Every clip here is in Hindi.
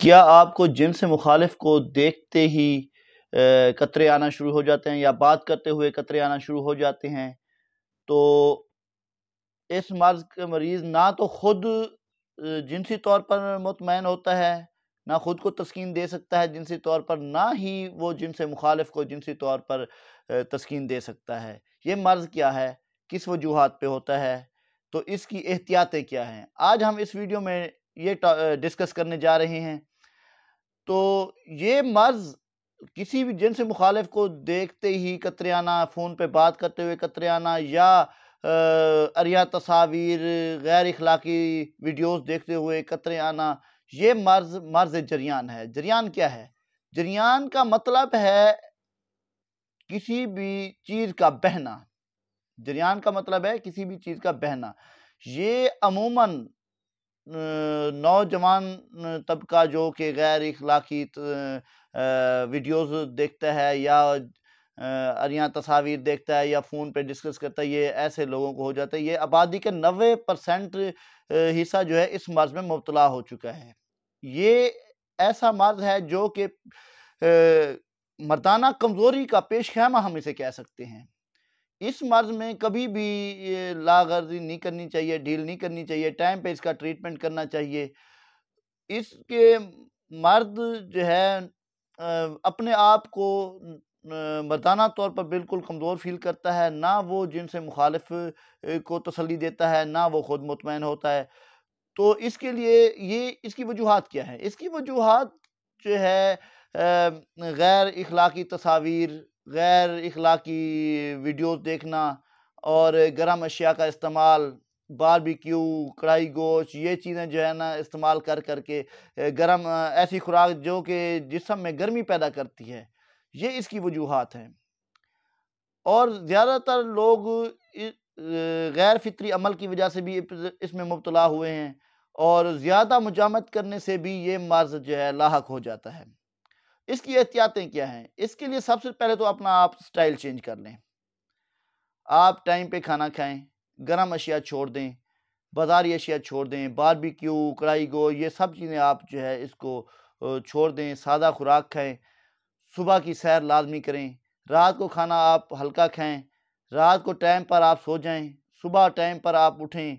क्या आपको जिन से मुखालिफ को देखते ही कतरे आना शुरू हो जाते हैं या बात करते हुए कतरे आना शुरू हो जाते हैं तो इस मर्ज के मरीज़ ना तो ख़ुद जिनसी तौर पर मुतमैन होता है ना ख़ुद को तस्किन दे सकता है जिनसी तौर पर ना ही वो जिनसे से मुखालफ को जिनसी तौर पर तस्किन दे सकता है ये मर्ज़ क्या है किस वजूहत पे होता है तो इसकी एहतियातें क्या हैं आज हम इस वीडियो में ये डिस्कस करने जा रहे हैं तो ये मर्ज़ किसी भी जिन से मुखालिफ को देखते ही कतरे आना फ़ोन पे बात करते हुए कतरे आना या अरिया तस्वीर गैर अखलाकी वीडियोस देखते हुए कतरे आना ये मर्ज मर्ज जरियान है जरियान क्या है जरियान का मतलब है किसी भी चीज़ का बहना जरियान का मतलब है किसी भी चीज़ का बहना ये अमूमन नौजवान तबका जो कि गैर इखलाकी वीडियोस देखता है या अरिया तस्वीर देखता है या फ़ोन पे डिस्कस करता है ये ऐसे लोगों को हो जाता है ये आबादी का नबे परसेंट हिस्सा जो है इस मर्ज़ में मुबतला हो चुका है ये ऐसा मर्ज़ है जो कि मर्दाना कमज़ोरी का पेश खेमा हम इसे कह सकते हैं इस मर्ज में कभी भी लागर्जी नहीं करनी चाहिए ढील नहीं करनी चाहिए टाइम पे इसका ट्रीटमेंट करना चाहिए इसके मर्द जो है अपने आप को मर्दाना तौर पर बिल्कुल कमज़ोर फील करता है ना वो जिनसे मुखालफ को तसली देता है ना वो ख़ुद मुतमिन होता है तो इसके लिए ये इसकी वजूहत क्या है इसकी वजूहत जो है गैर अखलाक़ी तस्वीर गैर अखलाकी वीडियो देखना और गर्म अशिया का इस्तेमाल बारबिक्यू कढ़ाई गोश ये चीज़ें जो है ना इस्तेमाल कर करके गर्म ऐसी खुराक जो कि जिसम में गर्मी पैदा करती है ये इसकी वजूहत हैं और ज़्यादातर लोग गैर फितरी अमल की वजह से भी इसमें मुबतला हुए हैं और ज़्यादा मुजामत करने से भी ये मर्ज जो है लाक हो जाता है इसकी एहतियातें क्या हैं इसके लिए सबसे पहले तो अपना आप स्टाइल चेंज कर लें आप टाइम पे खाना खाएं गर्म अशिया छोड़ दें बाजारी अशिया छोड़ दें बारबेक्यू कढ़ाई गो ये सब चीज़ें आप जो है इसको छोड़ दें सादा खुराक खाएं सुबह की सैर लाजमी करें रात को खाना आप हल्का खाएं रात को टाइम पर आप सो जाएं सुबह टाइम पर आप उठें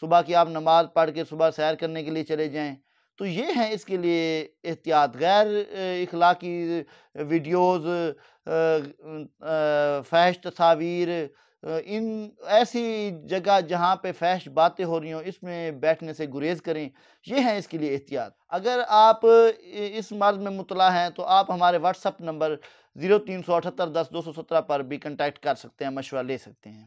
सुबह की आप नमाज़ पढ़ के सुबह सैर करने के लिए चले जाएं तो ये हैं इसके लिए एहतियात गैर इखलाकी वीडियोज़ फैश तस्वीर इन ऐसी जगह जहाँ पे फैश बातें हो रही हों इसमें बैठने से गुरेज करें ये हैं इसके लिए एहतियात अगर आप इस मर्ज में मुतला हैं तो आप हमारे व्हाट्सअप नंबर ज़ीरो तीन सौ अठहत्तर दस दो सौ सत्रह पर भी कंटेक्ट कर सकते हैं मशवरा ले सकते हैं